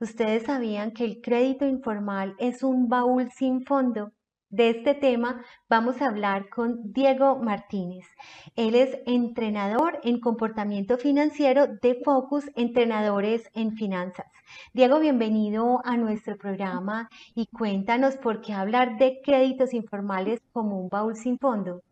¿Ustedes sabían que el crédito informal es un baúl sin fondo? De este tema vamos a hablar con Diego Martínez. Él es entrenador en comportamiento financiero de Focus Entrenadores en Finanzas. Diego, bienvenido a nuestro programa y cuéntanos por qué hablar de créditos informales como un baúl sin fondo.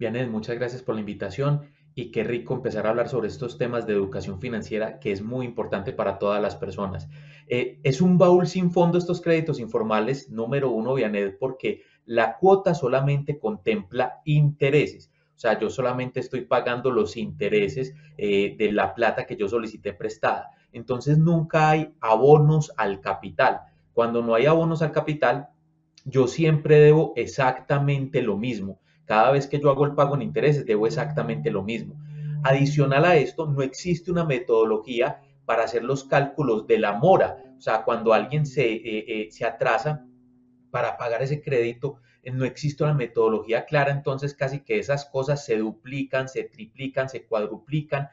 Bien, muchas gracias por la invitación y qué rico empezar a hablar sobre estos temas de educación financiera que es muy importante para todas las personas. Eh, es un baúl sin fondo estos créditos informales, número uno, Vianet, porque la cuota solamente contempla intereses. O sea, yo solamente estoy pagando los intereses eh, de la plata que yo solicité prestada. Entonces nunca hay abonos al capital. Cuando no hay abonos al capital, yo siempre debo exactamente lo mismo. Cada vez que yo hago el pago en intereses, debo exactamente lo mismo. Adicional a esto, no existe una metodología para hacer los cálculos de la mora. O sea, cuando alguien se, eh, eh, atrasa para pagar ese crédito, eh, no existe una metodología clara, entonces casi que esas cosas se duplican, se triplican, se cuadruplican.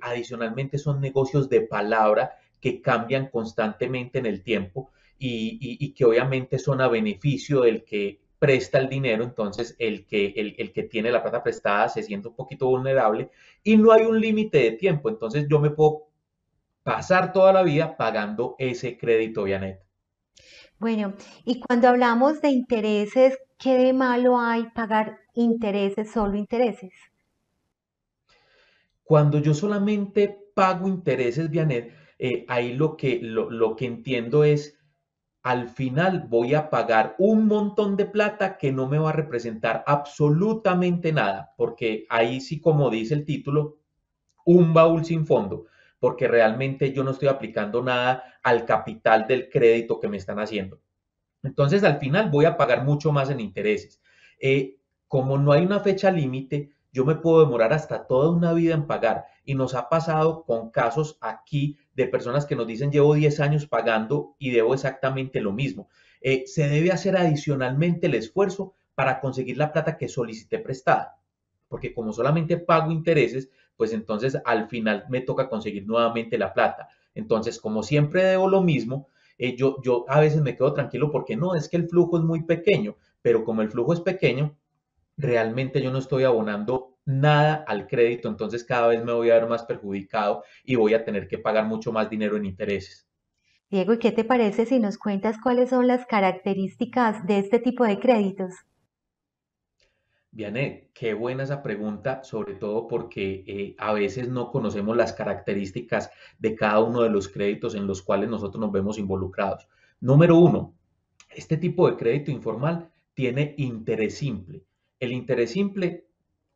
adicionalmente son negocios de palabra que cambian constantemente en el tiempo y que obviamente son a beneficio del que presta el dinero, entonces el que, el, que tiene la plata prestada se siente un poquito vulnerable y no hay un límite de tiempo, entonces yo me puedo pasar toda la vida pagando ese crédito Vianet. Bueno, y cuando hablamos de intereses, ¿qué de malo hay pagar intereses, solo intereses? Cuando yo solamente pago intereses, Vianet, eh, ahí lo que, lo, lo que entiendo es al final voy a pagar un montón de plata que no me va a representar absolutamente nada, porque ahí sí, como dice el título, un baúl sin fondo, porque realmente yo no estoy aplicando nada al capital del crédito que me están haciendo. Entonces, al final voy a pagar mucho más en intereses. Eh, como no hay una fecha límite, yo me puedo demorar hasta toda una vida en pagar. Y nos ha pasado con casos aquí de personas que nos dicen llevo 10 años pagando y debo exactamente lo mismo. Eh, se debe hacer adicionalmente el esfuerzo para conseguir la plata que solicité prestada. Porque como solamente pago intereses, pues entonces al final me toca conseguir nuevamente la plata. Entonces, como siempre debo lo mismo, eh, yo, yo a veces me quedo tranquilo porque no, es que el flujo es muy pequeño, pero como el flujo es pequeño, realmente yo no estoy abonando nada al crédito, entonces cada vez me voy a ver más perjudicado y voy a tener que pagar mucho más dinero en intereses. Diego, ¿y qué te parece si nos cuentas cuáles son las características de este tipo de créditos? bien qué buena esa pregunta, sobre todo porque eh, a veces no conocemos las características de cada uno de los créditos en los cuales nosotros nos vemos involucrados. Número uno, este tipo de crédito informal tiene interés simple. El interés simple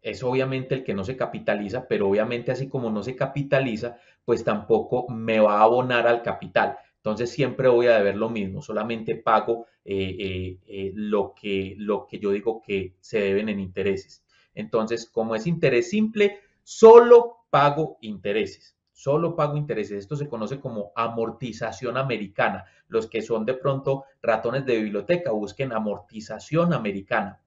es obviamente el que no se capitaliza, pero obviamente así como no se capitaliza, pues tampoco me va a abonar al capital. Entonces siempre voy a deber lo mismo, solamente pago eh, eh, eh, lo, que, lo que yo digo que se deben en intereses. Entonces, como es interés simple, solo pago intereses, solo pago intereses. Esto se conoce como amortización americana. Los que son de pronto ratones de biblioteca, busquen amortización americana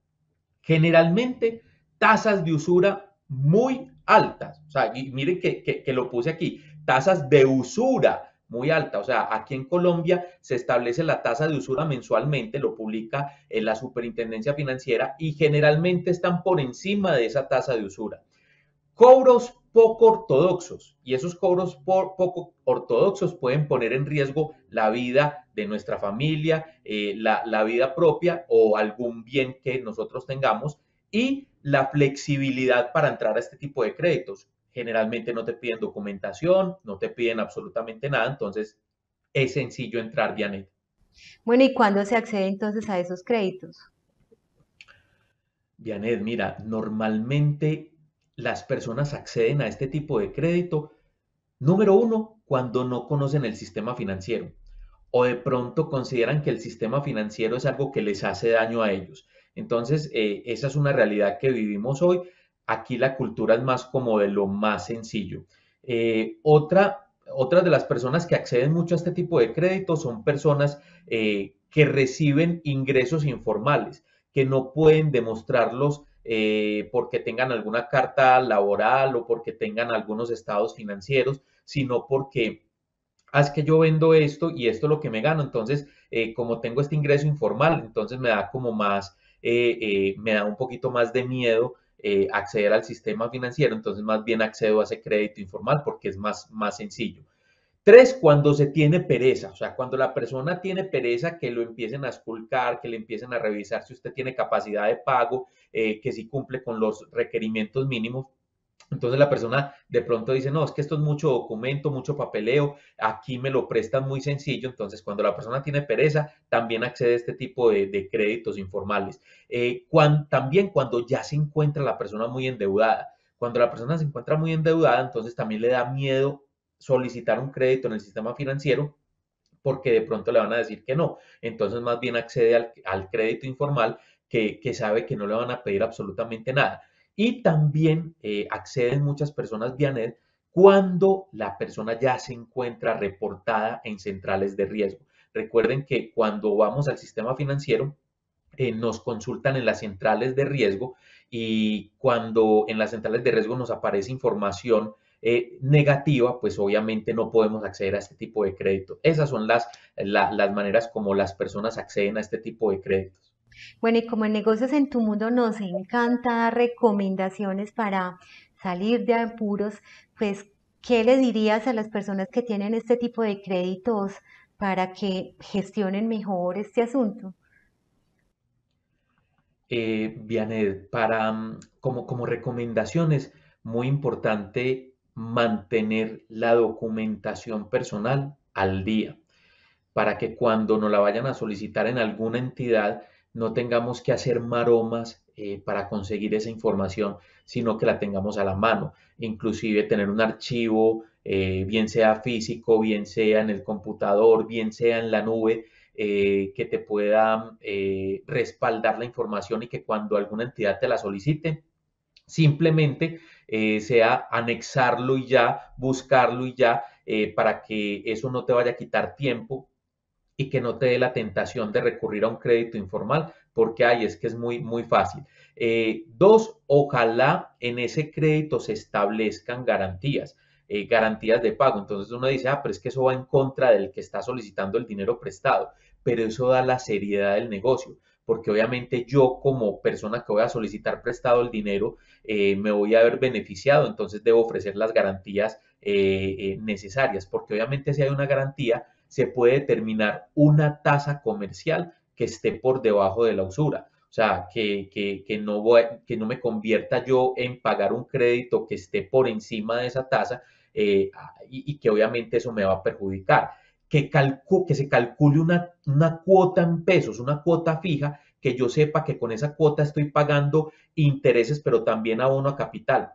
generalmente tasas de usura muy altas. O sea, miren que, lo puse aquí, tasas de usura muy alta. O sea, aquí en Colombia se establece la tasa de usura mensualmente, lo publica en eh, la Superintendencia Financiera y generalmente están por encima de esa tasa de usura. Cobros poco ortodoxos y esos cobros poco ortodoxos pueden poner en riesgo la vida de nuestra familia, eh, la, la vida propia o algún bien que nosotros tengamos y la flexibilidad para entrar a este tipo de créditos. Generalmente no te piden documentación, no te piden absolutamente nada, entonces es sencillo entrar, Dianet. Bueno, ¿y cuándo se accede entonces a esos créditos? Dianet, mira, normalmente las personas acceden a este tipo de crédito? Número uno, cuando no conocen el sistema financiero o de pronto consideran que el sistema financiero es algo que les hace daño a ellos. Entonces, eh, esa es una realidad que vivimos hoy. Aquí la cultura es más como de lo más sencillo. Eh, otra, de las personas que acceden mucho a este tipo de crédito son personas eh, que reciben ingresos informales, que no pueden demostrarlos eh, porque tengan alguna carta laboral o porque tengan algunos estados financieros, sino porque ah, es que yo vendo esto y esto es lo que me gano. Entonces, eh, como tengo este ingreso informal, entonces me da como más, eh, me da un poquito más de miedo acceder al sistema financiero. Entonces, más bien accedo a ese crédito informal porque es más, más sencillo. Tres, cuando se tiene pereza, o sea, cuando la persona tiene pereza, que lo empiecen a esculcar, que le empiecen a revisar si usted tiene capacidad de pago, eh, que si cumple con los requerimientos mínimos. Entonces la persona de pronto dice, no, es que esto es mucho documento, mucho papeleo, aquí me lo prestan muy sencillo. Entonces cuando la persona tiene pereza, también accede a este tipo de, créditos informales. Eh, también cuando ya se encuentra la persona muy endeudada. Cuando la persona se encuentra muy endeudada, entonces también le da miedo solicitar un crédito en el sistema financiero porque de pronto le van a decir que no. Entonces más bien accede al, crédito informal que, sabe que no le van a pedir absolutamente nada. Y también eh, acceden muchas personas Vianet cuando la persona ya se encuentra reportada en centrales de riesgo. Recuerden que cuando vamos al sistema financiero, eh, nos consultan en las centrales de riesgo y cuando en las centrales de riesgo nos aparece información eh, negativa, pues obviamente no podemos acceder a este tipo de crédito. Esas son las, las maneras como las personas acceden a este tipo de créditos. Bueno, y como en negocios en tu mundo nos encanta dar recomendaciones para salir de apuros, pues, ¿qué le dirías a las personas que tienen este tipo de créditos para que gestionen mejor este asunto? Eh, para, mm, como, como recomendaciones, muy importante mantener la documentación personal al día para que cuando nos la vayan a solicitar en alguna entidad no tengamos que hacer maromas eh, para conseguir esa información, sino que la tengamos a la mano. Inclusive tener un archivo, eh, bien sea físico, bien sea en el computador, bien sea en la nube, eh, que te pueda respaldar la información y que cuando alguna entidad te la solicite, simplemente eh, sea anexarlo y ya, buscarlo y ya, eh, para que eso no te vaya a quitar tiempo y que no te dé la tentación de recurrir a un crédito informal, porque ahí es que es muy, muy fácil. Eh, dos, ojalá en ese crédito se establezcan garantías. garantías de pago. Entonces uno dice, ah, pero es que eso va en contra del que está solicitando el dinero prestado pero eso da la seriedad del negocio, porque obviamente yo como persona que voy a solicitar prestado el dinero, eh, me voy a ver beneficiado, entonces debo ofrecer las garantías eh, eh, necesarias, porque obviamente si hay una garantía, se puede determinar una tasa comercial que esté por debajo de la usura. O sea, que, que, que, no que no me convierta yo en pagar un crédito que esté por encima de esa tasa y que obviamente eso me va a perjudicar que, se calcule una, una cuota en pesos, una cuota fija, que yo sepa que con esa cuota estoy pagando intereses, pero también abono a capital.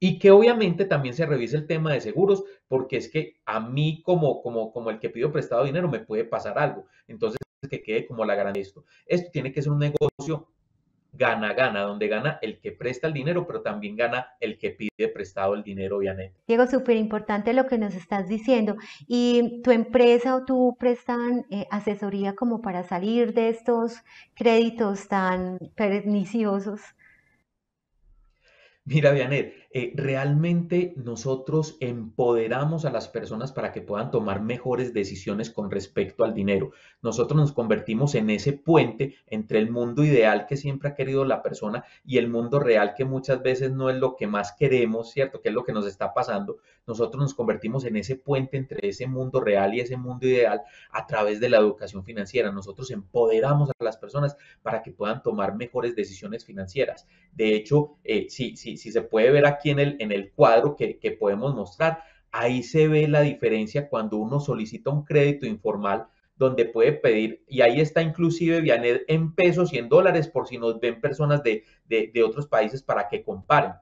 Y que obviamente también se revise el tema de seguros, porque es que a mí como, como, como el que pido prestado dinero me puede pasar algo. Entonces, que quede como la garantía esto. Esto tiene que ser un negocio gana, gana, donde gana el que presta el dinero, pero también gana el que pide prestado el dinero, obviamente. Diego, súper importante lo que nos estás diciendo. ¿Y tu empresa o tú prestan eh, asesoría como para salir de estos créditos tan perniciosos? Mira, Vianet, eh, realmente nosotros empoderamos a las personas para que puedan tomar mejores decisiones con respecto al dinero. Nosotros nos convertimos en ese puente entre el mundo ideal que siempre ha querido la persona y el mundo real que muchas veces no es lo que más queremos, ¿cierto? Que es lo que nos está pasando. Nosotros nos convertimos en ese puente entre ese mundo real y ese mundo ideal a través de la educación financiera. Nosotros empoderamos a las personas para que puedan tomar mejores decisiones financieras. De hecho, eh, se puede ver aquí aquí en el, en el cuadro que, podemos mostrar. Ahí se ve la diferencia cuando uno solicita un crédito informal donde puede pedir, y ahí está inclusive Vianet en pesos y en dólares por si nos ven personas de, de, otros países para que comparen.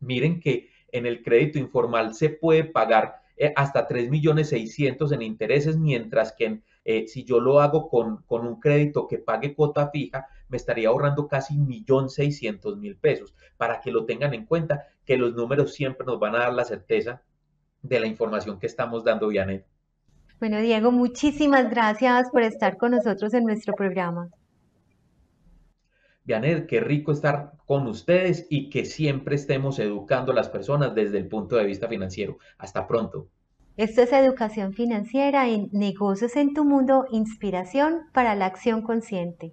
Miren que en el crédito informal se puede pagar eh, hasta 3.600.000 en intereses, mientras que en eh, si yo lo hago con, un crédito que pague cuota fija, me estaría ahorrando casi 1.600.000 pesos. Para que lo tengan en cuenta, que los números siempre nos van a dar la certeza de la información que estamos dando, Vianet. Bueno, Diego, muchísimas gracias por estar con nosotros en nuestro programa. Vianet, qué rico estar con ustedes y que siempre estemos educando a las personas desde el punto de vista financiero. Hasta pronto. Esto es Educación Financiera en Negocios en tu Mundo, Inspiración para la Acción Consciente.